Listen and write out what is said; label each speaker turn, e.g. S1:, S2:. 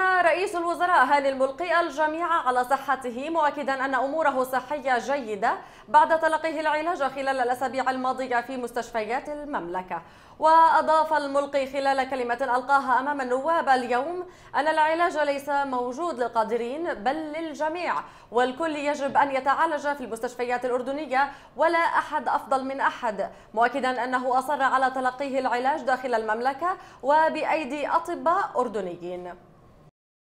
S1: أعلن رئيس الوزراء هاني الملقي الجميع على صحته مؤكدا أن أموره صحية جيدة بعد تلقيه العلاج خلال الأسابيع الماضية في مستشفيات المملكة وأضاف الملقي خلال كلمة ألقاها أمام النواب اليوم أن العلاج ليس موجود للقادرين بل للجميع والكل يجب أن يتعالج في المستشفيات الأردنية ولا أحد أفضل من أحد مؤكدا أنه أصر على تلقيه العلاج داخل المملكة وبأيدي أطباء أردنيين